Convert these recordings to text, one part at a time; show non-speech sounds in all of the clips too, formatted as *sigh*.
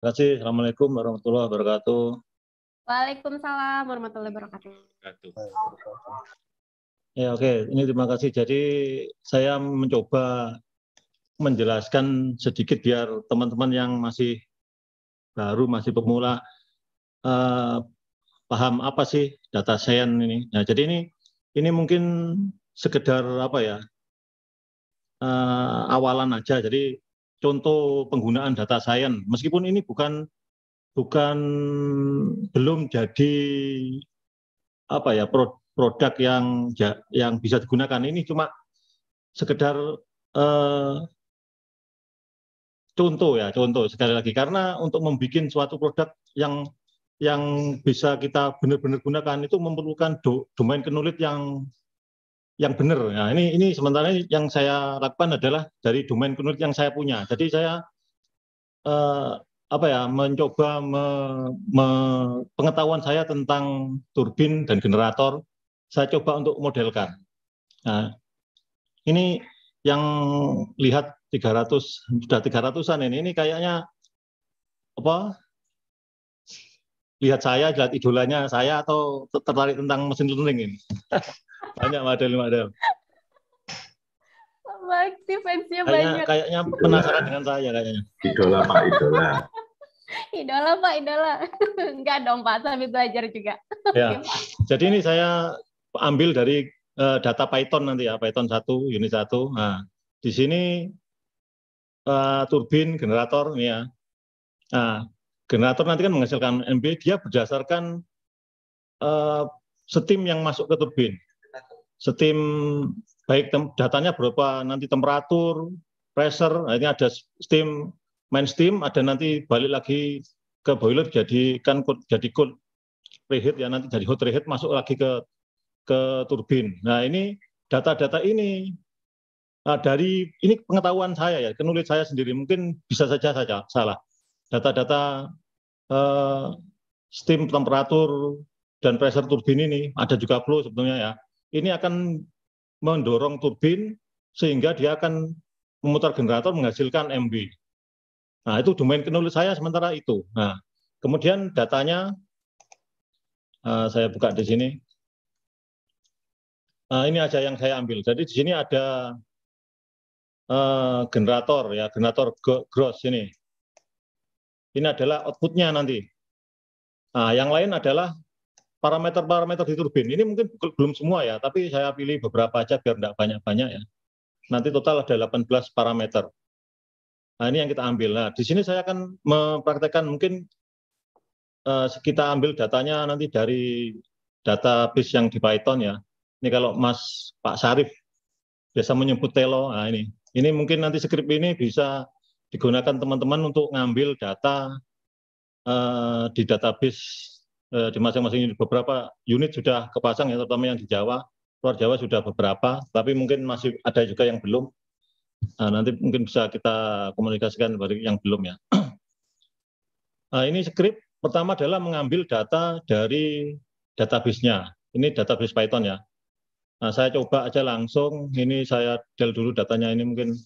Terima kasih. Assalamualaikum warahmatullahi wabarakatuh. Waalaikumsalam warahmatullahi wabarakatuh. Ya oke, okay. ini terima kasih. Jadi saya mencoba menjelaskan sedikit biar teman-teman yang masih baru, masih pemula uh, paham apa sih data science ini. Nah, jadi ini ini mungkin sekedar apa ya uh, awalan aja. Jadi contoh penggunaan data science meskipun ini bukan bukan belum jadi apa ya produk yang yang bisa digunakan ini cuma sekedar eh, contoh ya contoh sekali lagi karena untuk membuat suatu produk yang yang bisa kita benar-benar gunakan itu memerlukan do, domain kenulit yang yang benar. Nah, ini ini sementara yang saya lakukan adalah dari domain kunut yang saya punya. Jadi saya eh, apa ya mencoba me, me, pengetahuan saya tentang turbin dan generator saya coba untuk modelkan. Nah, ini yang lihat 300 sudah 300-an ini ini kayaknya apa lihat saya, lihat idolanya saya atau tertarik tentang mesin learning ini? *laughs* banyak model-model. Sama fansnya banyak. Kayaknya penasaran dengan saya kayaknya. Idola Pak Idola. *laughs* idola Pak Idola. *laughs* Enggak dong Pak, sambil belajar juga. Ya. Jadi ini saya ambil dari uh, data Python nanti ya, Python satu, unit satu. Nah, di sini uh, turbin, generator ini ya. Nah, generator nanti kan menghasilkan MB, dia berdasarkan uh, eh, steam yang masuk ke turbin. Steam baik datanya berupa nanti temperatur, pressure, nah ini ada steam main steam, ada nanti balik lagi ke boiler jadi kan jadi cold reheat ya nanti jadi hot reheat masuk lagi ke ke turbin. Nah ini data-data ini nah, dari ini pengetahuan saya ya, kenulis saya sendiri mungkin bisa saja saja salah data-data uh, steam temperatur dan pressure turbin ini, ada juga flow sebetulnya ya. Ini akan mendorong turbin sehingga dia akan memutar generator menghasilkan MB. Nah, itu domain penulis saya sementara itu. Nah, kemudian datanya uh, saya buka di sini. Uh, ini aja yang saya ambil. Jadi di sini ada uh, generator ya, generator gross ini. Ini adalah outputnya nanti. Nah, yang lain adalah parameter-parameter di turbin. Ini mungkin belum semua ya, tapi saya pilih beberapa aja biar tidak banyak-banyak ya. Nanti total ada 18 parameter. Nah, ini yang kita ambil. Nah, di sini saya akan mempraktekkan mungkin uh, kita ambil datanya nanti dari database yang di Python ya. Ini kalau Mas Pak Sarif biasa menyebut Telo, nah ini. Ini mungkin nanti skrip ini bisa digunakan teman-teman untuk ngambil data uh, di database uh, di masing-masing beberapa unit sudah kepasang ya terutama yang di Jawa luar Jawa sudah beberapa tapi mungkin masih ada juga yang belum Uh, nanti mungkin bisa kita komunikasikan bagi yang belum ya Uh, *clears throat* ini skrip pertama adalah mengambil data dari database-nya ini database Python ya nah, saya coba aja langsung ini saya del dulu datanya ini mungkin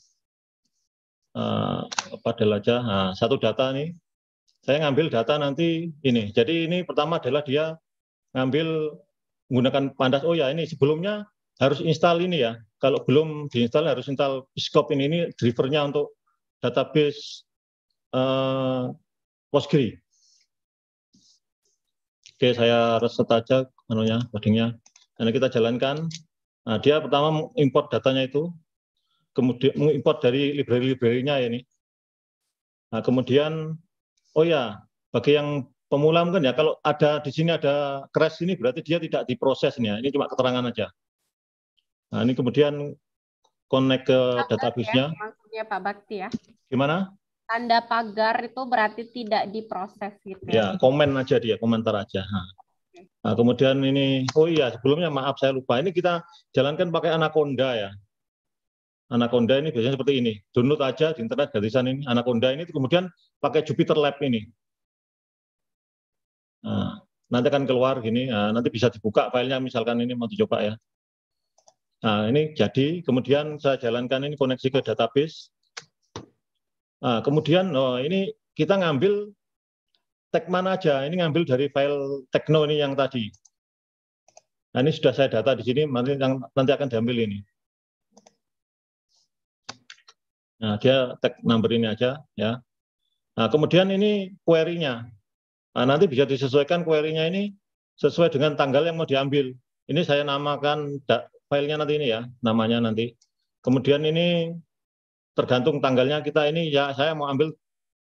Eh, apa aja. Nah, satu data nih. Saya ngambil data nanti ini. Jadi ini pertama adalah dia ngambil menggunakan pandas. Oh ya, ini sebelumnya harus install ini ya. Kalau belum diinstal harus install Biscop ini ini drivernya untuk database uh, Postgre. Oke, saya reset aja anunya, codingnya. Karena kita jalankan. Nah, dia pertama import datanya itu, kemudian mengimpor dari library librarynya ya ini. Nah, kemudian oh ya, bagi yang pemula mungkin ya kalau ada di sini ada crash ini berarti dia tidak diproses ini ya. Ini cuma keterangan aja. Nah, ini kemudian connect ke ya, database-nya. Ya, Pak Bakti ya. Gimana? Tanda pagar itu berarti tidak diproses gitu. Ya, ya komen aja dia, komentar aja. Nah. Nah, kemudian ini, oh iya sebelumnya maaf saya lupa, ini kita jalankan pakai Anaconda ya. Anaconda ini biasanya seperti ini. Download aja di internet gratisan ini. Anaconda ini kemudian pakai Jupiter Lab ini. Nah, nanti akan keluar gini, nah, nanti bisa dibuka filenya misalkan ini mau dicoba ya. Nah, ini jadi, kemudian saya jalankan ini koneksi ke database. Nah, kemudian oh, ini kita ngambil tag mana aja, ini ngambil dari file tekno ini yang tadi. Nah, ini sudah saya data di sini, nanti, nanti akan diambil ini. Nah, dia tag number ini aja ya. Nah, kemudian ini query-nya. Nah, nanti bisa disesuaikan query-nya ini sesuai dengan tanggal yang mau diambil. Ini saya namakan filenya nanti ini ya, namanya nanti. Kemudian ini tergantung tanggalnya kita ini ya saya mau ambil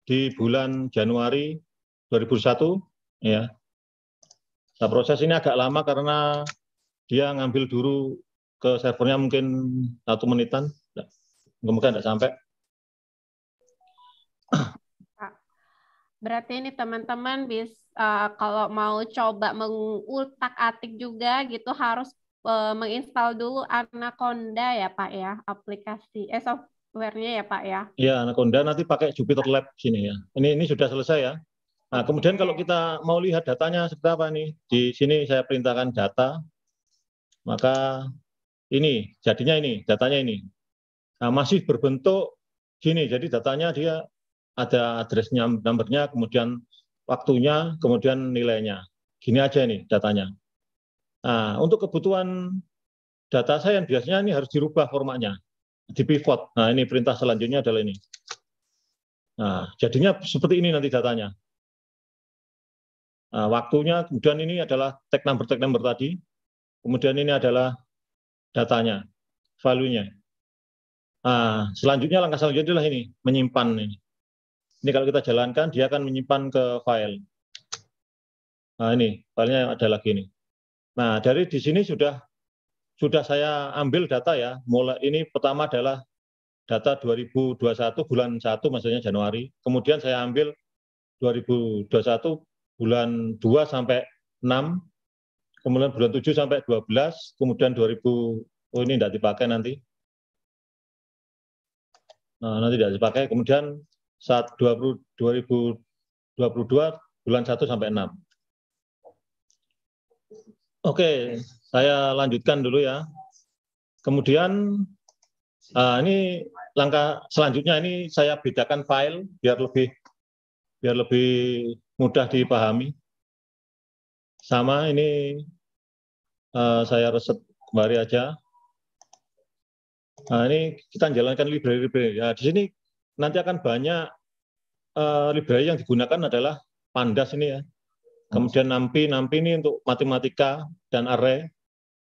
di bulan Januari 2001 ya. Nah, proses ini agak lama karena dia ngambil dulu ke servernya mungkin satu menitan. Semoga mungkin, tidak sampai. Berarti ini teman-teman bis uh, kalau mau coba mengutak-atik juga gitu harus uh, menginstal dulu Anaconda ya Pak ya aplikasi eh softwarenya ya Pak ya. Iya Anaconda nanti pakai Jupiter Lab sini ya. Ini ini sudah selesai ya. Nah kemudian kalau kita mau lihat datanya seperti apa nih di sini saya perintahkan data maka ini jadinya ini datanya ini Nah, masih berbentuk gini, jadi datanya dia ada addressnya, nomornya, kemudian waktunya, kemudian nilainya. Gini aja ini datanya. Nah, untuk kebutuhan data saya yang biasanya ini harus dirubah formatnya, di pivot. Nah, ini perintah selanjutnya adalah ini. Nah, jadinya seperti ini nanti datanya. Nah, waktunya, kemudian ini adalah tag number, tag number tadi. Kemudian ini adalah datanya, value-nya. Nah, selanjutnya langkah selanjutnya adalah ini, menyimpan ini. Ini kalau kita jalankan, dia akan menyimpan ke file. Nah, ini filenya ada lagi ini. Nah, dari di sini sudah sudah saya ambil data ya. Mulai ini pertama adalah data 2021 bulan 1 maksudnya Januari. Kemudian saya ambil 2021 bulan 2 sampai 6, kemudian bulan 7 sampai 12, kemudian 2000 oh ini tidak dipakai nanti. Nah, nanti tidak dipakai. Kemudian saat 20, 2022 bulan 1 sampai 6. Oke, saya lanjutkan dulu ya. Kemudian uh, ini langkah selanjutnya ini saya bedakan file biar lebih biar lebih mudah dipahami. Sama ini uh, saya reset kembali aja. Nah, ini kita jalankan library-library. Ya, di sini nanti akan banyak uh, library yang digunakan adalah Pandas ini ya. Kemudian Nampi, Nampi ini untuk matematika dan array.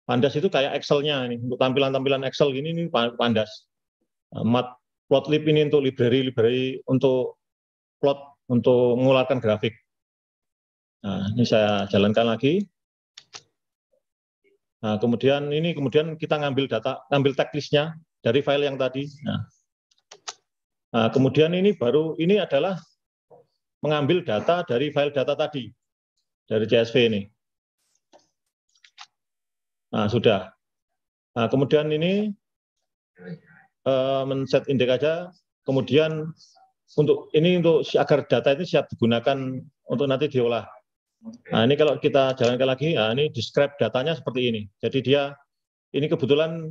Pandas itu kayak Excel-nya ini untuk tampilan-tampilan Excel gini ini Pandas. Eh, mat Plotlib ini untuk library-library untuk plot untuk mengeluarkan grafik. Nah, ini saya jalankan lagi. Nah, kemudian ini kemudian kita ngambil data, ngambil teknisnya dari file yang tadi. Nah, nah kemudian ini baru ini adalah mengambil data dari file data tadi dari CSV ini. Nah, sudah. Nah, kemudian ini uh, men-set indeks aja. Kemudian untuk ini untuk agar data itu siap digunakan untuk nanti diolah Nah, ini kalau kita jalankan lagi, nah ini describe datanya seperti ini. Jadi dia, ini kebetulan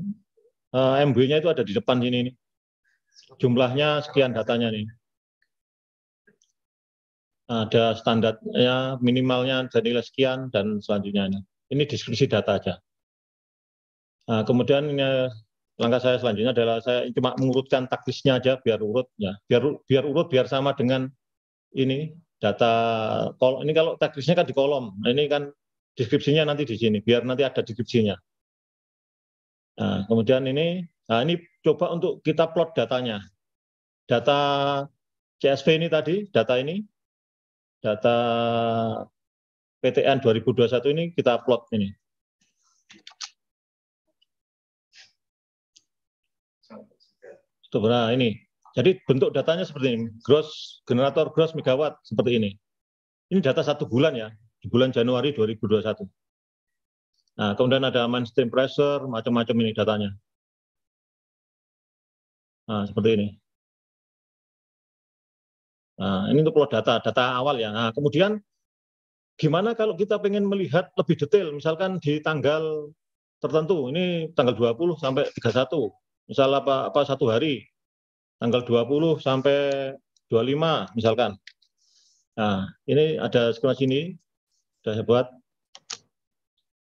uh, eh, MB-nya itu ada di depan sini. Ini. Jumlahnya sekian datanya nih. Ada standarnya, minimalnya dan nilai sekian, dan selanjutnya ini. Ini deskripsi data aja. Nah, kemudian ini, eh, langkah saya selanjutnya adalah saya cuma mengurutkan taktisnya aja biar urut ya. biar biar urut biar sama dengan ini data ini kalau teknisnya kan di kolom. Nah, ini kan deskripsinya nanti di sini, biar nanti ada deskripsinya. Nah, kemudian ini, nah ini coba untuk kita plot datanya. Data CSV ini tadi, data ini, data PTN 2021 ini kita plot ini. Nah, ini jadi bentuk datanya seperti ini, gross generator gross megawatt seperti ini. Ini data satu bulan ya, di bulan Januari 2021. Nah, kemudian ada mainstream pressure, macam-macam ini datanya. Nah, seperti ini. Nah, ini untuk plot data, data awal ya. Nah, kemudian gimana kalau kita pengen melihat lebih detail, misalkan di tanggal tertentu, ini tanggal 20 sampai 31, misalnya apa, apa satu hari, tanggal 20 sampai 25 misalkan. Nah, ini ada sekolah sini, sudah saya buat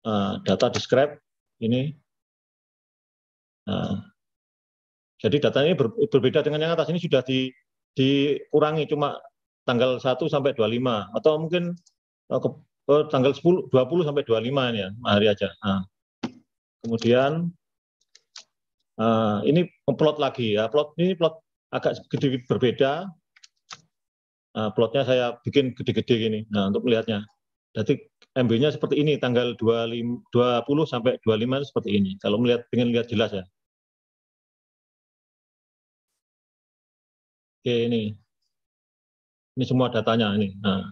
uh, data describe ini. Nah, jadi data ini ber, berbeda dengan yang atas ini sudah di, dikurangi cuma tanggal 1 sampai 25 atau mungkin uh, ke, uh, tanggal 10 20 sampai 25 ini ya, hari aja. Nah, kemudian Eh, ini plot lagi ya, plot ini plot agak sedikit berbeda. Uh, plotnya saya bikin gede-gede gini, nah untuk melihatnya. Jadi MB-nya seperti ini, tanggal 25, 20 sampai 25 seperti ini. Kalau melihat, ingin lihat jelas ya. Oke ini, ini semua datanya ini. Nah.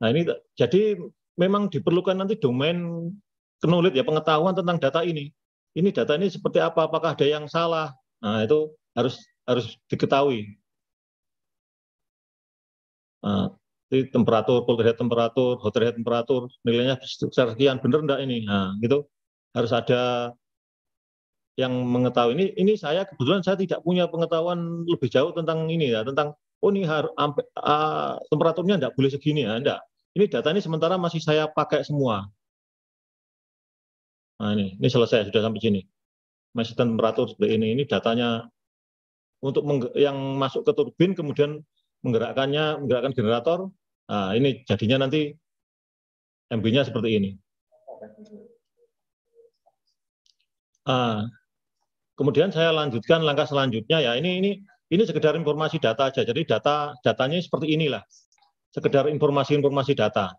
Nah ini jadi memang diperlukan nanti domain knowledge ya pengetahuan tentang data ini. Ini data ini seperti apa? Apakah ada yang salah? Nah, itu harus harus diketahui. Nah, ini temperatur, cold temperatur, hot temperatur, nilainya sekian benar enggak ini? Nah, gitu. Harus ada yang mengetahui ini ini saya kebetulan saya tidak punya pengetahuan lebih jauh tentang ini ya tentang oh ini harus uh, ah, temperaturnya tidak boleh segini ya nah, enggak ini data ini sementara masih saya pakai semua Nah ini, ini selesai sudah sampai sini. Masih temperatur seperti ini, ini datanya untuk yang masuk ke turbin kemudian menggerakkannya, menggerakkan generator. Nah, ini jadinya nanti MB-nya seperti ini. Nah, kemudian saya lanjutkan langkah selanjutnya ya. Ini ini ini sekedar informasi data aja. Jadi data datanya seperti inilah. Sekedar informasi-informasi data.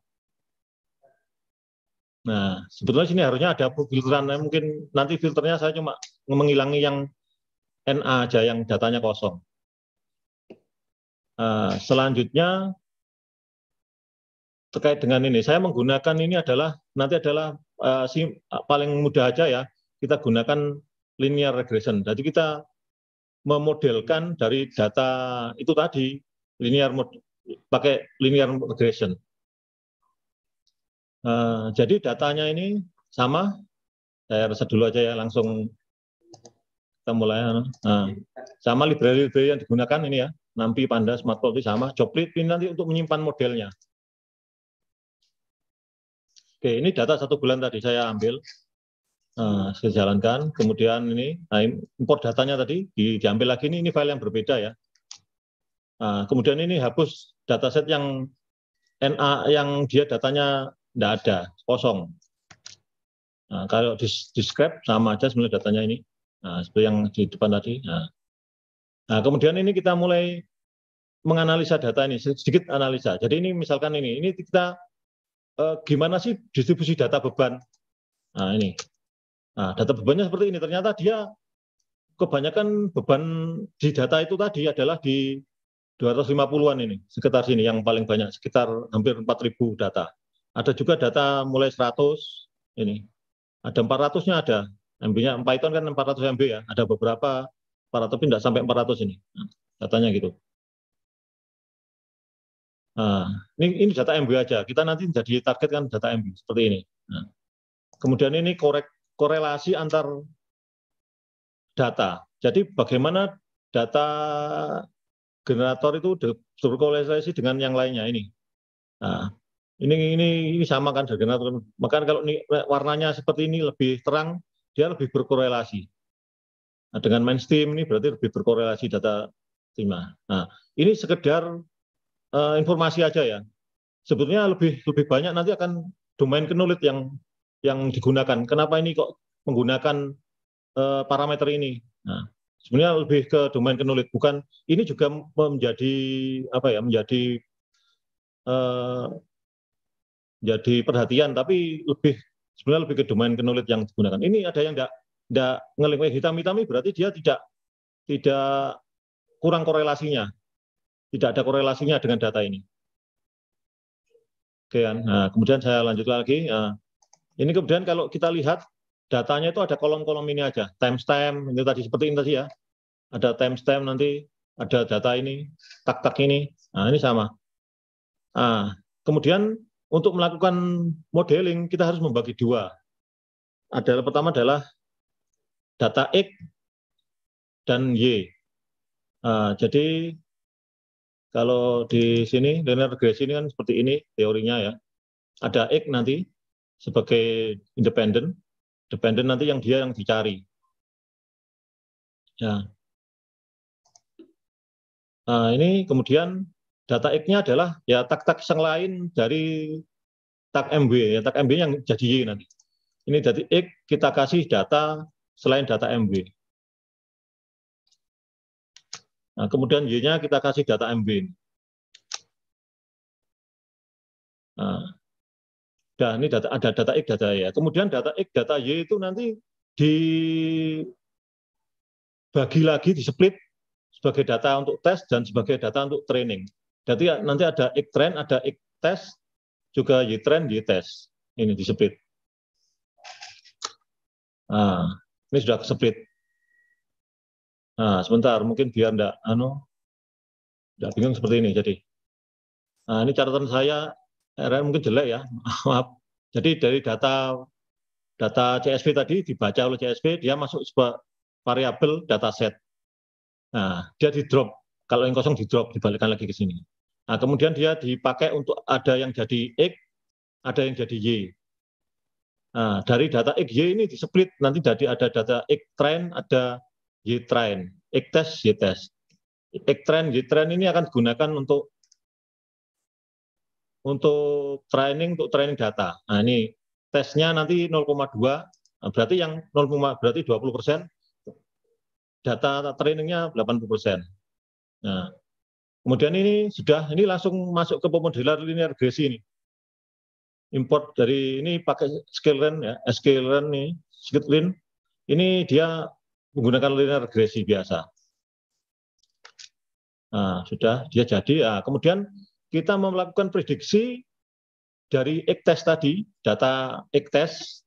Nah, sebetulnya sini harusnya ada filteran. Nah, mungkin nanti filternya saya cuma menghilangi yang NA aja, yang datanya kosong. Nah, selanjutnya, terkait dengan ini, saya menggunakan ini adalah, nanti adalah uh, si, eh, paling mudah aja ya, kita gunakan linear regression. Jadi kita memodelkan dari data itu tadi, linear pakai linear regression. Eh, jadi datanya ini sama. Saya reset dulu aja ya langsung kita mulai. Anu. Nah, sama library-library yang digunakan ini ya. Nampi, Panda, Smartpol itu sama. Joplit ini nanti untuk menyimpan modelnya. Oke, ini data satu bulan tadi saya ambil. Nah, saya jalankan, kemudian ini nah, import datanya tadi di, diambil lagi ini, ini file yang berbeda ya. Nah, kemudian ini hapus dataset yang NA yang dia datanya tidak ada, kosong. Nah, kalau di, di script, sama aja sebenarnya datanya ini. Nah, seperti yang di depan tadi. Nah. nah, kemudian ini kita mulai menganalisa data ini, sedikit analisa. Jadi ini misalkan ini, ini kita eh, gimana sih distribusi data beban? Nah, ini. Nah, data bebannya seperti ini. Ternyata dia kebanyakan beban di data itu tadi adalah di 250-an ini, sekitar sini yang paling banyak, sekitar hampir 4.000 data. Ada juga data mulai 100 ini. Ada 400-nya ada. MB-nya Python kan 400 MB ya. Ada beberapa 400 tapi tidak sampai 400 ini. Nah, datanya gitu. Nah, ini, ini data MB aja. Kita nanti jadi target kan data MB seperti ini. Nah, kemudian ini korek, korelasi antar data. Jadi bagaimana data generator itu berkorelasi dengan yang lainnya ini. Nah, ini ini ini sama kan dari turun. Maka kalau ini, warnanya seperti ini lebih terang, dia lebih berkorelasi. Nah, dengan mainstream ini berarti lebih berkorelasi data timah. Nah, ini sekedar uh, informasi aja ya. Sebetulnya lebih lebih banyak nanti akan domain kenulit yang yang digunakan. Kenapa ini kok menggunakan uh, parameter ini? Nah, sebenarnya lebih ke domain kenulit bukan ini juga menjadi apa ya menjadi uh, jadi perhatian tapi lebih sebenarnya lebih ke domain kenulit yang digunakan. Ini ada yang enggak tidak ngeling hitam ini berarti dia tidak tidak kurang korelasinya. Tidak ada korelasinya dengan data ini. Oke, nah, kemudian saya lanjut lagi. Nah, ini kemudian kalau kita lihat datanya itu ada kolom-kolom ini aja, timestamp ini tadi seperti ini tadi ya. Ada timestamp nanti, ada data ini, tak-tak ini. Nah, ini sama. Nah, kemudian untuk melakukan modeling, kita harus membagi dua. Adalah pertama adalah data X dan Y. Nah, jadi kalau di sini linear regression ini kan seperti ini teorinya ya. Ada X nanti sebagai independen, dependen nanti yang dia yang dicari. Ya. Nah, ini kemudian data X-nya adalah ya tak-tak yang lain dari tak MB, ya tak MB yang jadi Y nanti. Ini dari X kita kasih data selain data MB. Nah, kemudian Y-nya kita kasih data MB. Nah, dan ini data, ada data X, data Y. Kemudian data X, data Y itu nanti dibagi lagi, di-split sebagai data untuk tes dan sebagai data untuk training. Jadi ya, nanti ada ik trend, ada ik test, juga y trend, y test. Ini di split. Nah, ini sudah split. Nah, sebentar, mungkin biar enggak, anu, enggak bingung seperti ini. Jadi, nah, ini catatan saya, RN mungkin jelek ya, *laughs* maaf. Jadi dari data data CSV tadi dibaca oleh CSV, dia masuk sebuah variabel data set. Nah, dia di drop. Kalau yang kosong di drop, dibalikkan lagi ke sini. Nah, kemudian dia dipakai untuk ada yang jadi X, ada yang jadi Y. Nah, dari data X, Y ini di nanti jadi ada data X trend, ada Y trend. X test, Y test. X trend, Y trend ini akan digunakan untuk untuk training untuk training data. Nah, ini tesnya nanti 0,2 nah, berarti yang 0, berarti 20 persen data trainingnya 80 persen. Nah, Kemudian ini sudah ini langsung masuk ke pemodelan linear regresi ini. Import dari ini pakai run, ya, eh, ini, nih, run. ini dia menggunakan linear regresi biasa. Nah, sudah dia jadi. Nah, kemudian kita melakukan prediksi dari test tadi, data test.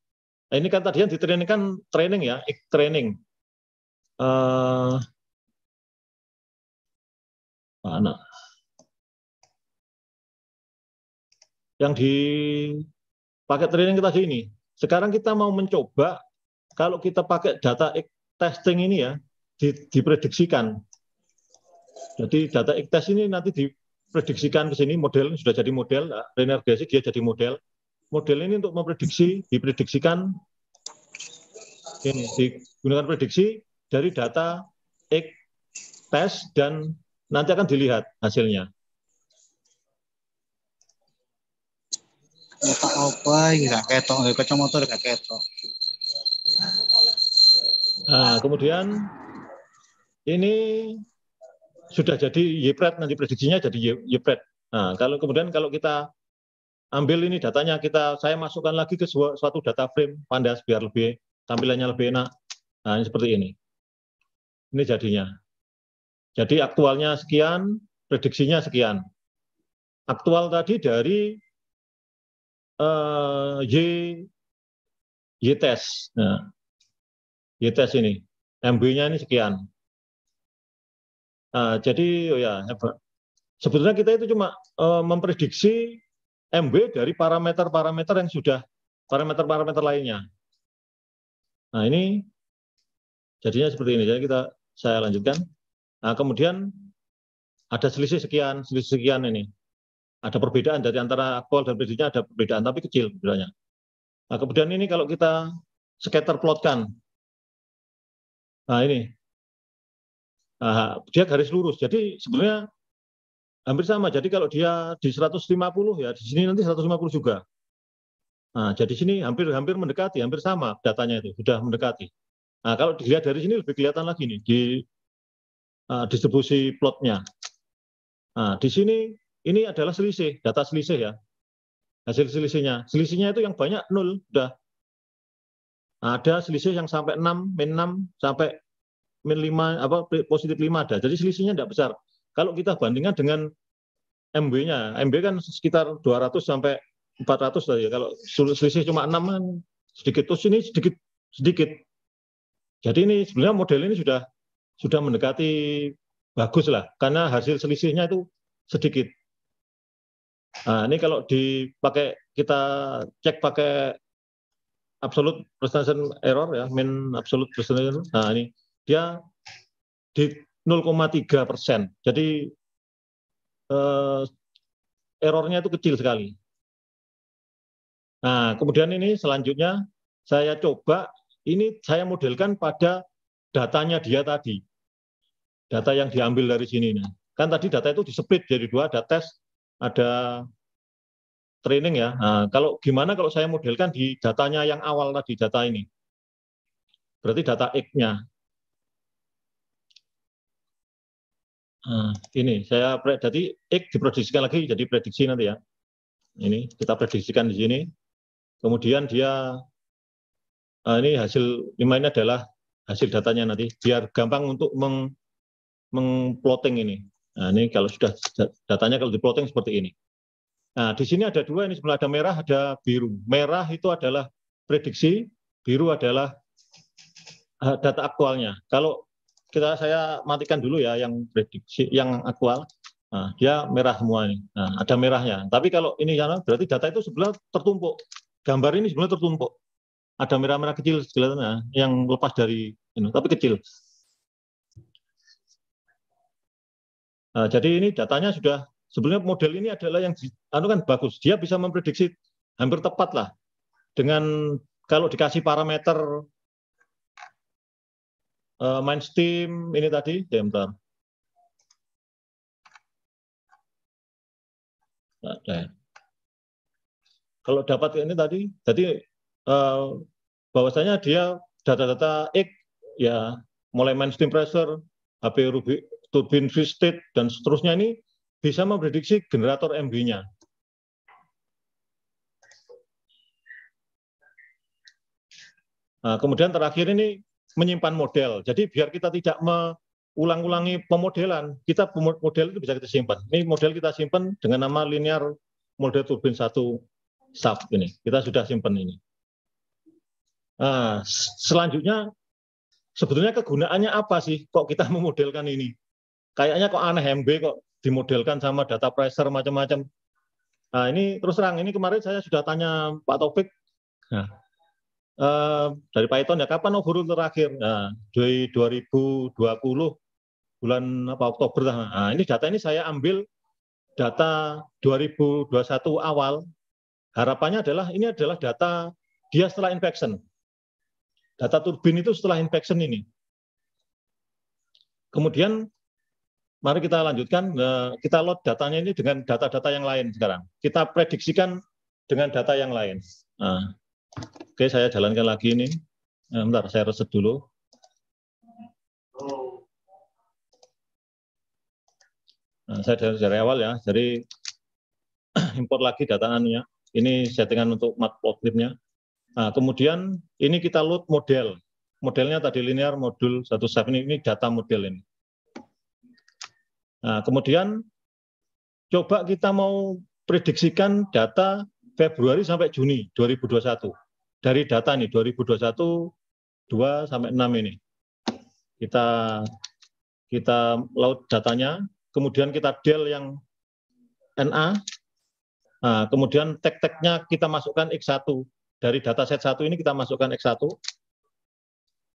Nah, ini kan tadi yang ditrainingkan training ya, ek training. Uh, mana yang di paket training kita sini ini. Sekarang kita mau mencoba kalau kita pakai data testing ini ya diprediksikan. Jadi data test ini nanti diprediksikan ke sini model sudah jadi model linear basic dia jadi model. Model ini untuk memprediksi diprediksikan ini digunakan prediksi dari data ek test dan Nanti akan dilihat hasilnya. Letak apa nggak ketok, motor nggak ketok. Nah, kemudian ini sudah jadi YPRED, nanti prediksinya jadi YPRED. Nah, kalau kemudian kalau kita ambil ini datanya kita saya masukkan lagi ke suatu data frame pandas biar lebih tampilannya lebih enak. Nah, ini seperti ini. Ini jadinya. Jadi aktualnya sekian, prediksinya sekian. Aktual tadi dari uh, Y Y test. Nah, Y test ini MB-nya ini sekian. Nah, jadi oh ya sebetulnya kita itu cuma uh, memprediksi MB dari parameter-parameter yang sudah parameter-parameter lainnya. Nah, ini jadinya seperti ini. Jadi kita saya lanjutkan. Nah, kemudian ada selisih sekian, selisih sekian ini. Ada perbedaan dari antara call dan prediksinya ada perbedaan, tapi kecil perbedaannya. Nah, kemudian ini kalau kita scatter plotkan. Nah, ini. Nah, dia garis lurus. Jadi sebenarnya hampir sama. Jadi kalau dia di 150 ya di sini nanti 150 juga. Nah, jadi sini hampir-hampir mendekati, hampir sama datanya itu, sudah mendekati. Nah, kalau dilihat dari sini lebih kelihatan lagi nih di Eh, distribusi plotnya. Nah, di sini ini adalah selisih, data selisih ya. Hasil selisihnya. Selisihnya itu yang banyak nol, udah. ada selisih yang sampai 6, min 6, sampai min 5, apa, positif 5 ada. Jadi selisihnya tidak besar. Kalau kita bandingkan dengan MB-nya, MB kan sekitar 200 sampai 400 tadi. Kalau selisih cuma 6 kan sedikit, terus ini sedikit, sedikit. Jadi ini sebenarnya model ini sudah sudah mendekati bagus lah, karena hasil selisihnya itu sedikit. Nah, ini kalau dipakai kita cek pakai absolute percentage error ya, min absolute percentage Nah, ini dia di 0,3 persen. Jadi eh, errornya itu kecil sekali. Nah, kemudian ini selanjutnya saya coba ini saya modelkan pada datanya dia tadi data yang diambil dari sini. kan tadi data itu displit jadi dua, ada tes, ada training ya. Nah, kalau gimana kalau saya modelkan di datanya yang awal tadi data ini? Berarti data X-nya. Nah, ini saya jadi X diprediksikan lagi jadi prediksi nanti ya. Ini kita prediksikan di sini. Kemudian dia nah, ini hasil lima ini adalah hasil datanya nanti biar gampang untuk meng mengplotting ini. Nah, ini kalau sudah datanya kalau diplotting seperti ini. Nah, di sini ada dua ini sebelah ada merah, ada biru. Merah itu adalah prediksi, biru adalah eh, data aktualnya. Kalau kita saya matikan dulu ya yang prediksi, yang aktual. Nah, dia merah semua ini. Nah, ada merahnya. Tapi kalau ini yang berarti data itu sebelah tertumpuk. Gambar ini sebenarnya tertumpuk. Ada merah-merah kecil sebelah yang lepas dari ini, tapi kecil. Nah, jadi ini datanya sudah sebenarnya model ini adalah yang anu kan bagus. Dia bisa memprediksi hampir tepat lah dengan kalau dikasih parameter uh, main steam ini tadi, ya, nah, ya kalau dapat ini tadi, jadi uh, bahwasanya dia data-data X ya mulai mainstream pressure, HP Ruby, Turbin Fish State, dan seterusnya ini bisa memprediksi generator MB-nya. Nah, kemudian terakhir ini menyimpan model. Jadi biar kita tidak mengulang-ulangi pemodelan, kita model itu bisa kita simpan. Ini model kita simpan dengan nama linear model turbin satu sub ini. Kita sudah simpan ini. Nah, selanjutnya sebetulnya kegunaannya apa sih kok kita *laughs* memodelkan ini? kayaknya kok aneh MB kok dimodelkan sama data pressure macam-macam. Nah, ini terus terang ini kemarin saya sudah tanya Pak Taufik nah, eh, dari Python ya kapan overhaul terakhir? Nah, dari 2020 bulan apa Oktober. Nah, ini data ini saya ambil data 2021 awal. Harapannya adalah ini adalah data dia setelah infection. Data turbin itu setelah infection ini. Kemudian mari kita lanjutkan. Eh, kita load datanya ini dengan data-data yang lain sekarang. Kita prediksikan dengan data yang lain. Nah, oke, saya jalankan lagi ini. Eh, bentar, saya reset dulu. Nah, saya dari, dari awal ya, jadi *clears throat* import lagi anunya. Ini settingan untuk matplotlibnya. Nah, kemudian ini kita load model. Modelnya tadi linear modul satu ini, ini data model ini. Nah, kemudian coba kita mau prediksikan data Februari sampai Juni 2021. Dari data nih 2021 2 sampai 6 ini. Kita kita laut datanya, kemudian kita del yang NA. Nah, kemudian tag-tagnya kita masukkan X1. Dari data set 1 ini kita masukkan X1.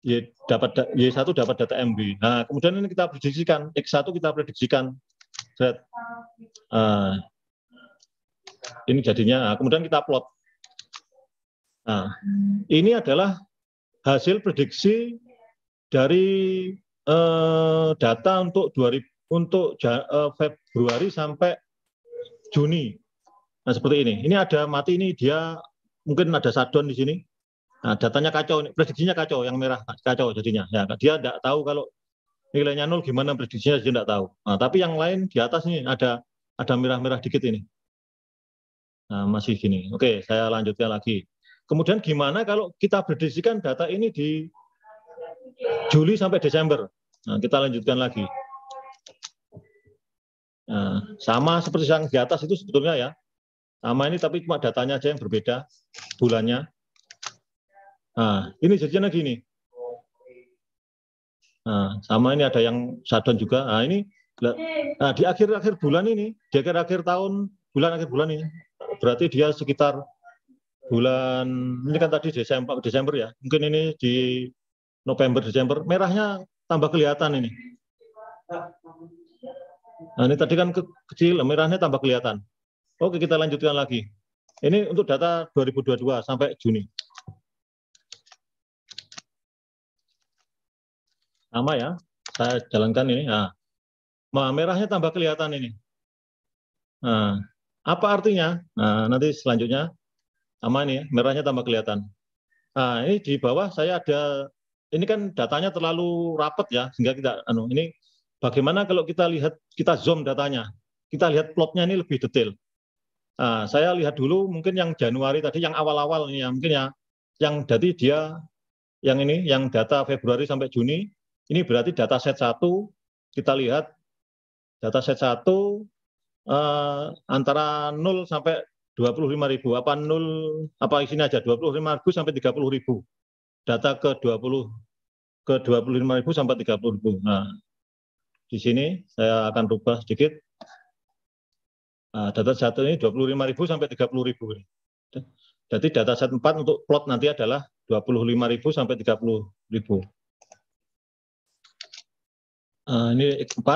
Y dapat Y1 dapat data MB. Nah, kemudian ini kita prediksikan, X1 kita prediksikan. Set. Uh, ini jadinya, nah, kemudian kita plot. Nah, ini adalah hasil prediksi dari uh, data untuk 2000 untuk uh, Februari sampai Juni. Nah, seperti ini. Ini ada mati ini dia mungkin ada shutdown di sini. Nah, datanya kacau, prediksinya kacau, yang merah kacau jadinya. Ya, dia tidak tahu kalau nilainya nol gimana prediksinya dia tidak tahu. Nah, tapi yang lain di atas ini ada ada merah-merah dikit ini. Nah, masih gini. Oke, saya lanjutkan lagi. Kemudian gimana kalau kita prediksikan data ini di Juli sampai Desember? Nah, kita lanjutkan lagi. Nah, sama seperti yang di atas itu sebetulnya ya. Sama ini tapi cuma datanya aja yang berbeda bulannya. Nah, ini jajan lagi ini. Nah, sama ini ada yang sadon juga. Nah, ini nah, di akhir-akhir bulan ini, di akhir-akhir tahun, bulan akhir bulan ini, berarti dia sekitar bulan ini kan tadi Desember Desember ya. Mungkin ini di November Desember merahnya tambah kelihatan ini. Nah, ini tadi kan kecil, merahnya tambah kelihatan. Oke, kita lanjutkan lagi. Ini untuk data 2022 sampai Juni. sama ya. Saya jalankan ini. Nah, merahnya tambah kelihatan ini. Nah, apa artinya? Nah, nanti selanjutnya sama ini, merahnya tambah kelihatan. Nah, ini di bawah saya ada ini kan datanya terlalu rapat ya sehingga kita anu ini bagaimana kalau kita lihat kita zoom datanya kita lihat plotnya ini lebih detail nah, saya lihat dulu mungkin yang Januari tadi yang awal-awal ini ya mungkin ya yang jadi dia yang ini yang data Februari sampai Juni ini berarti data set 1 kita lihat data set 1 eh, antara 0 sampai 25 ribu apa 0 apa isinya aja 25 ribu sampai 30 ribu data ke 20 ke 25 ribu sampai 30 ribu nah di sini saya akan rubah sedikit nah, data set 1 ini 25 ribu sampai 30 ribu jadi data set 4 untuk plot nanti adalah 25 ribu sampai 30 ribu Eh, ini X4.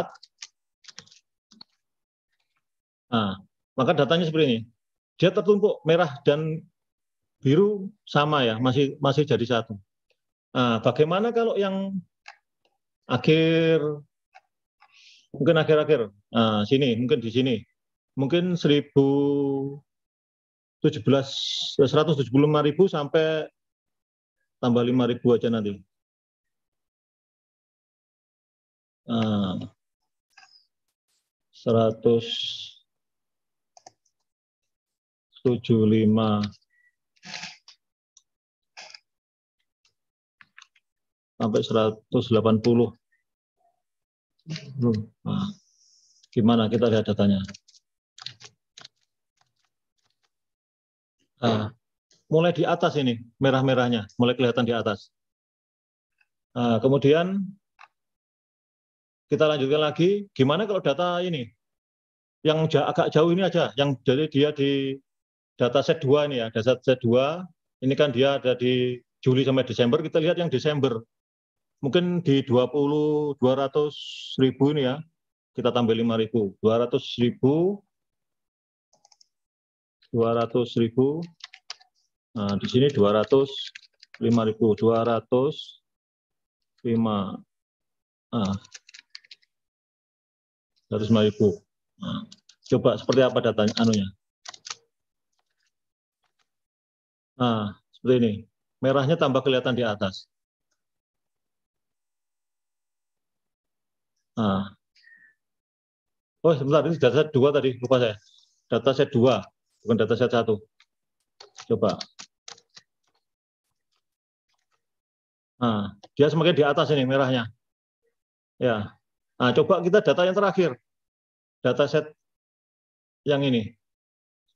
Nah, maka datanya seperti ini. Dia tertumpuk merah dan biru sama ya, masih masih jadi satu. Nah, bagaimana kalau yang akhir mungkin akhir-akhir nah, sini mungkin di sini mungkin 1000 17 175.000 sampai tambah 5.000 aja nanti. 175 eh, sampai 180. Hmm, nah, gimana kita lihat datanya? Nah, mulai di atas ini merah-merahnya, mulai kelihatan di atas. Nah, kemudian kita lanjutkan lagi. Gimana kalau data ini? Yang agak jauh ini aja, yang dari dia di data set 2 ini ya, Data set 2, ini kan dia ada di Juli sampai Desember, kita lihat yang Desember. Mungkin di 20, 200 ribu ini ya, kita tambah 5 ribu, 200 ribu, 200 ribu, nah di sini 200, 5 ribu, 200, 5, nah, harus melalui ibu. Nah, coba seperti apa datanya anunya. Nah, seperti ini. Merahnya tambah kelihatan di atas. Nah. Oh, sebentar ini data set 2 tadi, lupa saya. Data set dua, bukan data set satu. Coba. Nah, dia semakin di atas ini merahnya. Ya, Nah, coba kita data yang terakhir. data set yang ini.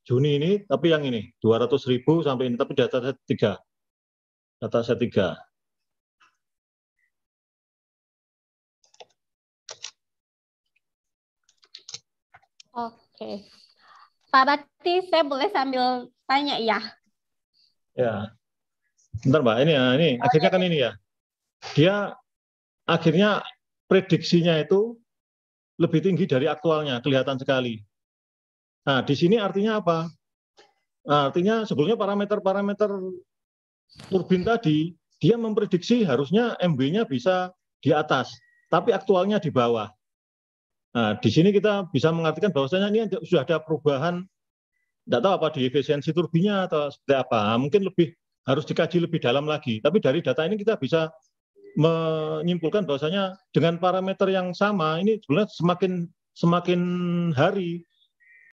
Juni ini, tapi yang ini. 200 ribu sampai ini, tapi data tiga 3. set 3. Oke. Pak Bakti, saya boleh sambil tanya ya? Ya. Bentar Mbak, ini ya, ini akhirnya kan ini ya. Dia akhirnya prediksinya itu lebih tinggi dari aktualnya, kelihatan sekali. Nah, di sini artinya apa? Nah, artinya sebelumnya parameter-parameter turbin tadi, dia memprediksi harusnya MB-nya bisa di atas, tapi aktualnya di bawah. Nah, di sini kita bisa mengartikan bahwasanya ini sudah ada perubahan, tidak tahu apa di efisiensi turbinya atau seperti apa. Nah, mungkin lebih harus dikaji lebih dalam lagi. Tapi dari data ini kita bisa menyimpulkan bahwasanya dengan parameter yang sama ini sebenarnya semakin hari